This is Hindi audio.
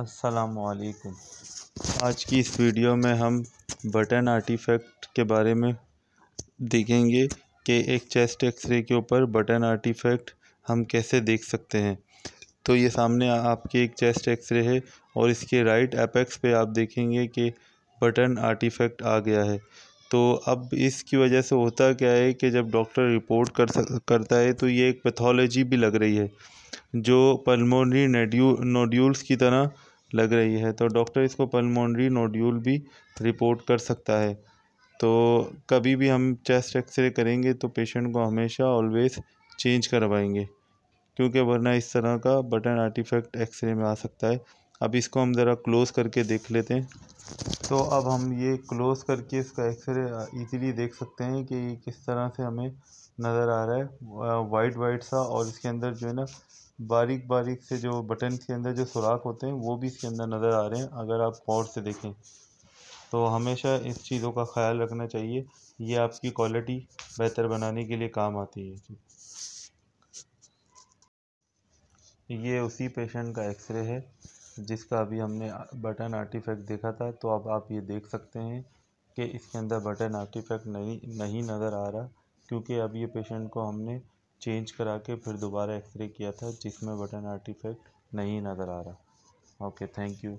असलकुम आज की इस वीडियो में हम बटन आर्टिफैक्ट के बारे में देखेंगे कि एक चेस्ट एक्सरे के ऊपर बटन आर्टिफैक्ट हम कैसे देख सकते हैं तो ये सामने आपके एक चेस्ट एक्सरे है और इसके राइट एपेक्स पे आप देखेंगे कि बटन आर्टिफैक्ट आ गया है तो अब इसकी वजह से होता क्या है कि जब डॉक्टर रिपोर्ट कर करता है तो ये एक पैथोलॉजी भी लग रही है जो पल्मोनरी नोड्यूल्स की तरह लग रही है तो डॉक्टर इसको पल्मोनरी नोड्यूल भी रिपोर्ट कर सकता है तो कभी भी हम चेस्ट एक्सरे करेंगे तो पेशेंट को हमेशा ऑलवेज चेंज करवाएंगे क्योंकि वरना इस तरह का बटन आर्टिफैक्ट एक्सरे में आ सकता है अब इसको हम ज़रा क्लोज़ करके देख लेते हैं तो अब हम ये क्लोज करके इसका एक्सरे इजीली देख सकते हैं कि ये किस तरह से हमें नज़र आ रहा है वाइट वाइट सा और इसके अंदर जो है ना बारीक बारीक से जो बटन के अंदर जो सुराख होते हैं वो भी इसके अंदर नज़र आ रहे हैं अगर आप गौर से देखें तो हमेशा इस चीज़ों का ख्याल रखना चाहिए ये आपकी क्वालिटी बेहतर बनाने के लिए काम आती है ये उसी पेशेंट का एक्सरे है जिसका अभी हमने बटन आर्टिफैक्ट देखा था तो अब आप ये देख सकते हैं कि इसके अंदर बटन आर्टिफैक्ट नहीं नहीं नज़र आ रहा क्योंकि अब ये पेशेंट को हमने चेंज करा के फिर दोबारा एक्सरे किया था जिसमें बटन आर्टिफैक्ट नहीं नज़र आ रहा ओके थैंक यू